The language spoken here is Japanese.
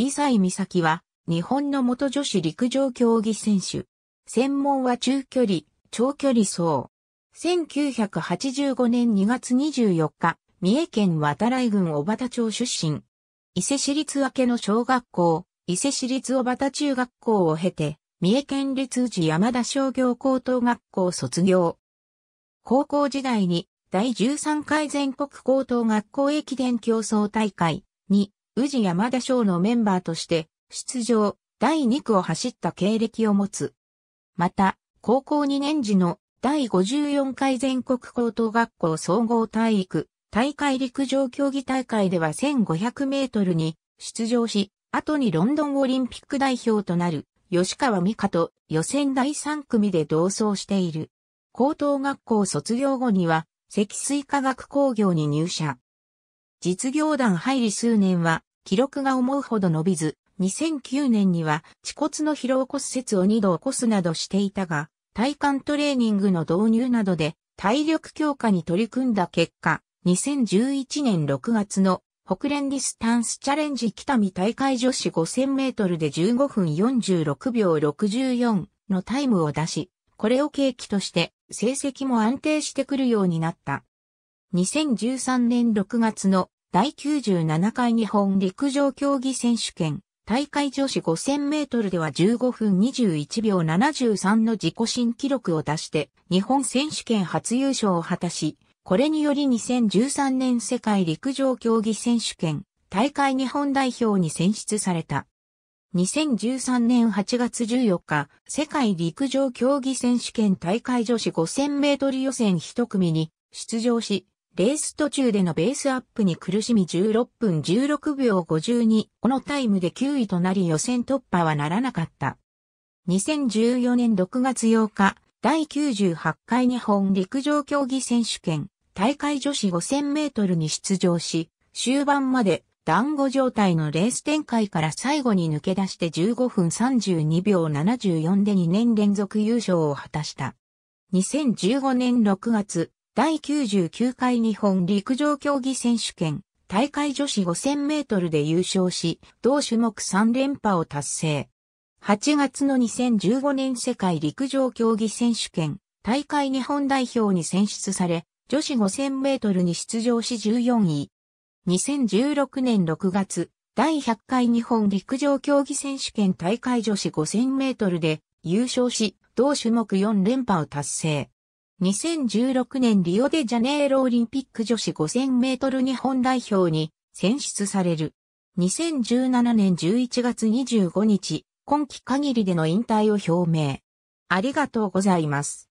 美西美咲は、日本の元女子陸上競技選手。専門は中距離、長距離走。1985年2月24日、三重県渡来郡小畑町出身。伊勢市立明の小学校、伊勢市立小畑中学校を経て、三重県立宇治山田商業高等学校卒業。高校時代に第13回全国高等学校駅伝競争大会に宇治山田賞のメンバーとして、出場、第2区を走った経歴を持つ。また、高校2年時の第54回全国高等学校総合体育、大会陸上競技大会では1500メートルに出場し、後にロンドンオリンピック代表となる吉川美香と予選第3組で同走している。高等学校卒業後には積水化学工業に入社。実業団入り数年は記録が思うほど伸びず、2009年には恥骨の疲労骨折を2度起こすなどしていたが、体幹トレーニングの導入などで体力強化に取り組んだ結果、2011年6月の北連ディスタンスチャレンジ北見大会女子5000メートルで15分46秒64のタイムを出し、これを契機として成績も安定してくるようになった。2013年6月の第97回日本陸上競技選手権、大会女子5000メートルでは15分21秒73の自己新記録を出して、日本選手権初優勝を果たし、これにより2013年世界陸上競技選手権、大会日本代表に選出された。2013年8月14日、世界陸上競技選手権大会女子5000メートル予選1組に出場し、レース途中でのベースアップに苦しみ16分16秒52このタイムで9位となり予選突破はならなかった。2014年6月8日、第98回日本陸上競技選手権大会女子5000メートルに出場し、終盤まで団子状態のレース展開から最後に抜け出して15分32秒74で2年連続優勝を果たした。2015年6月、第99回日本陸上競技選手権大会女子5000メートルで優勝し、同種目3連覇を達成。8月の2015年世界陸上競技選手権大会日本代表に選出され、女子5000メートルに出場し14位。2016年6月、第100回日本陸上競技選手権大会女子5000メートルで優勝し、同種目4連覇を達成。2016年リオデジャネイロオリンピック女子5000メートル日本代表に選出される。2017年11月25日、今季限りでの引退を表明。ありがとうございます。